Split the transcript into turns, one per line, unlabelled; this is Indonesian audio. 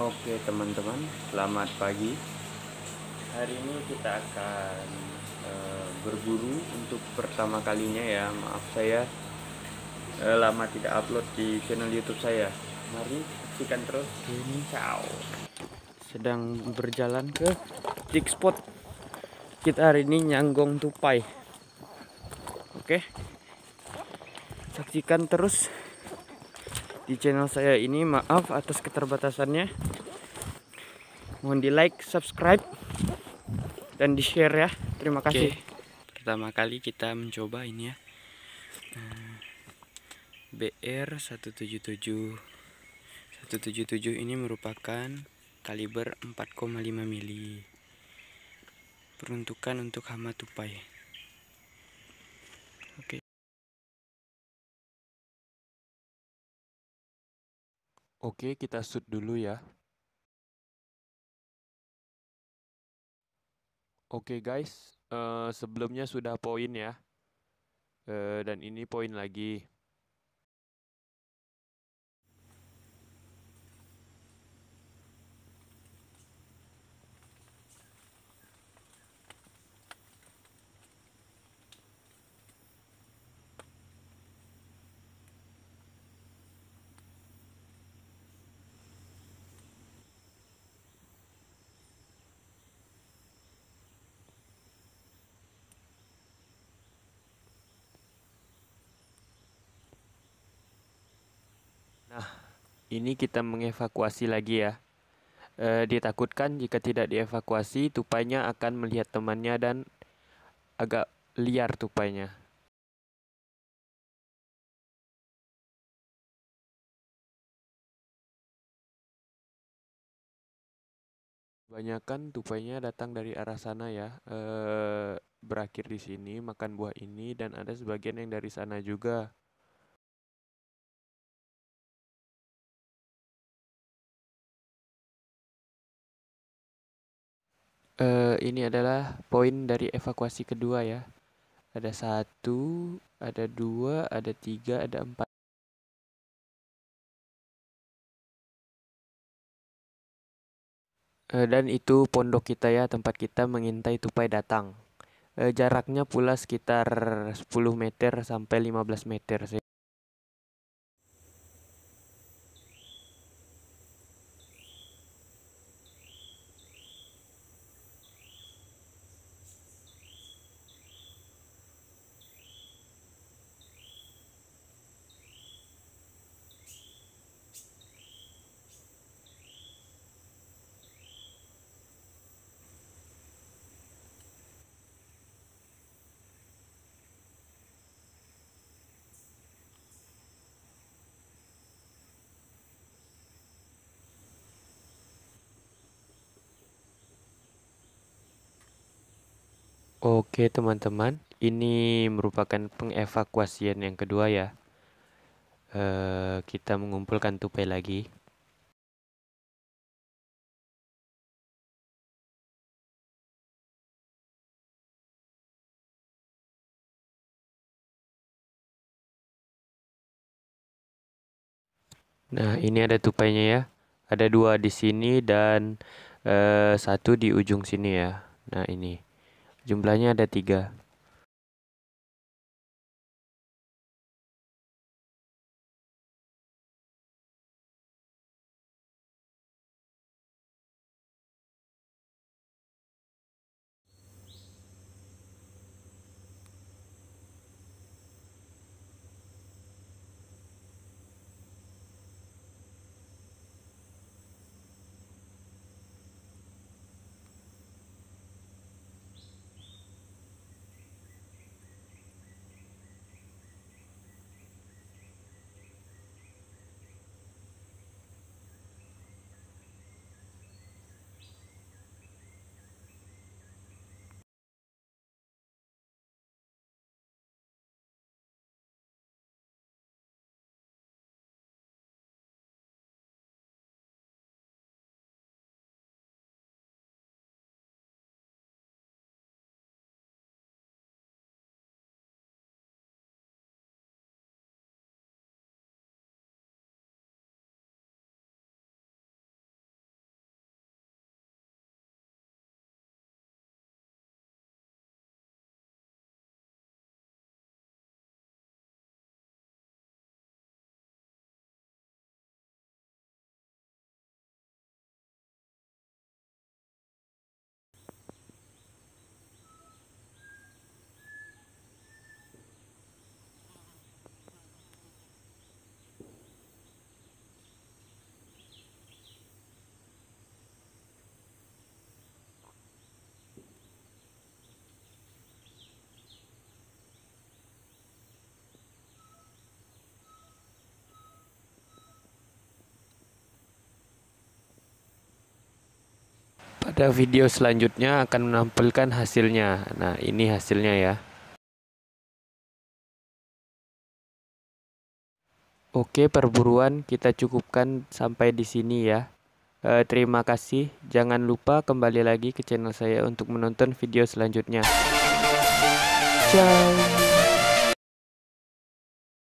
Oke teman-teman, selamat pagi. Hari ini kita akan e, berburu untuk pertama kalinya ya. Maaf saya e, lama tidak upload di channel YouTube saya. Mari saksikan terus ini ciao. Sedang berjalan ke dig spot. Kita hari ini nyanggong tupai. Oke. Saksikan terus di channel saya ini maaf atas keterbatasannya mohon di like subscribe dan di share ya terima kasih Oke. pertama kali kita mencoba ini ya BR 177 177 ini merupakan kaliber 4,5 mili peruntukan untuk hama tupai
Oke, kita shoot dulu ya.
Oke guys, uh, sebelumnya sudah poin ya. Uh, dan ini poin lagi. ini kita mengevakuasi lagi ya. E, ditakutkan jika tidak dievakuasi, tupainya akan melihat temannya dan agak liar tupainya. Kebanyakan tupainya datang dari arah sana ya, e, berakhir di sini, makan buah ini, dan ada sebagian yang dari sana juga. Uh, ini adalah poin dari evakuasi kedua ya. Ada satu, ada dua, ada
tiga, ada empat.
Eh, dan itu pondok kita ya, tempat kita mengintai tupai datang. Eh, jaraknya pula sekitar 10 meter sampai 15 meter sih. Oke teman-teman, ini merupakan pengevakuasian yang kedua ya. E, kita mengumpulkan tupai lagi. Nah, ini ada tupainya ya. Ada dua di sini dan e, satu di ujung sini ya. Nah, ini. Jumlahnya ada tiga. Pada video selanjutnya akan menampilkan hasilnya. Nah, ini hasilnya ya. Oke, perburuan kita cukupkan sampai di sini ya. E, terima kasih. Jangan lupa kembali lagi ke channel saya untuk menonton video selanjutnya. Ciao.